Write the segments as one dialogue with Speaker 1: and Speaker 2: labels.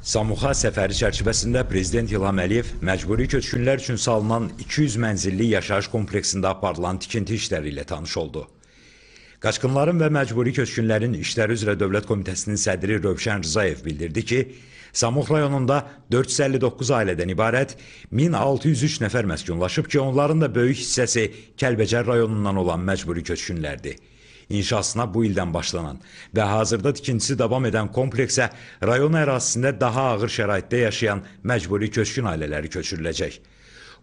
Speaker 1: Samuxa səfəri çərçivəsində Prezident İlham Əliyev məcburi köçkünlər üçün salınan 200 mənzilli yaşayış kompleksində aparılan tikinti işləri ilə tanış oldu. Qaçqınların və məcburi köçkünlərin işləri üzrə Dövlət Komitəsinin sədri Rövşən Rızayev bildirdi ki, Samux rayonunda 459 ailədən ibarət 1603 nəfər məskunlaşıb ki, onların da böyük hissəsi Kəlbəcər rayonundan olan məcburi köçkünlərdir. İnşasına bu ildən başlanan və hazırda tikintisi davam edən kompleksə rayon ərazisində daha ağır şəraitdə yaşayan məcburi köçkün ailələri köçürüləcək.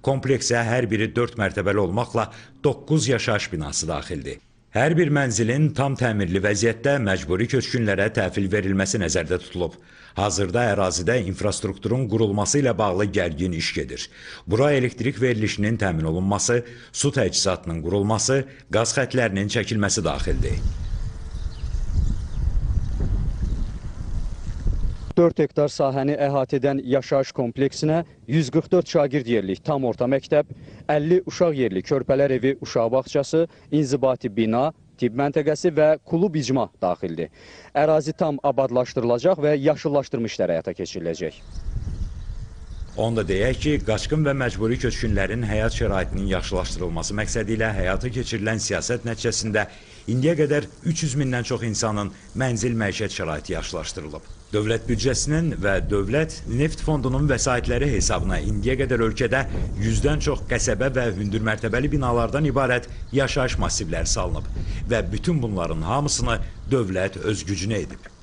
Speaker 1: Kompleksə hər biri 4 mərtəbəli olmaqla 9 yaşayış binası daxildir. Hər bir mənzilin tam təmirli vəziyyətdə məcburi köçkünlərə təhvil verilməsi nəzərdə tutulub. Hazırda ərazidə infrastrukturun qurulması ilə bağlı gərgin iş gedir. Bura elektrik verilişinin təmin olunması, su təchizatının qurulması, qaz xətlərinin çəkilməsi daxildir.
Speaker 2: 44 hektar sahəni əhatə edən yaşayış kompleksinə 144 şagird yerlik tam orta məktəb, 50 uşaq yerli körpələr evi uşaq bağçası, inzibati bina, tibb məntəqəsi və klub icma daxildir. Ərazi tam abadlaşdırılacaq və yaşıllaşdırma işləri həyata keçiriləcək.
Speaker 1: Onu da deyək ki, qaçqın və məcburi köçkünlərin həyat şəraitinin yaxşılaşdırılması məqsədi ilə həyata keçirilən siyasət nəticəsində indiyə qədər 300 mindən çox insanın mənzil məişət şəraiti yaxşılaşdırılıb. Dövlət büdcəsinin və Dövlət Neft Fondunun vəsaitləri hesabına indiyə qədər ölkədə 100-dən çox qəsəbə və hündür mərtəbəli binalardan ibarət yaşayış massivləri salınıb və bütün bunların hamısını dövlət öz gücünə edib.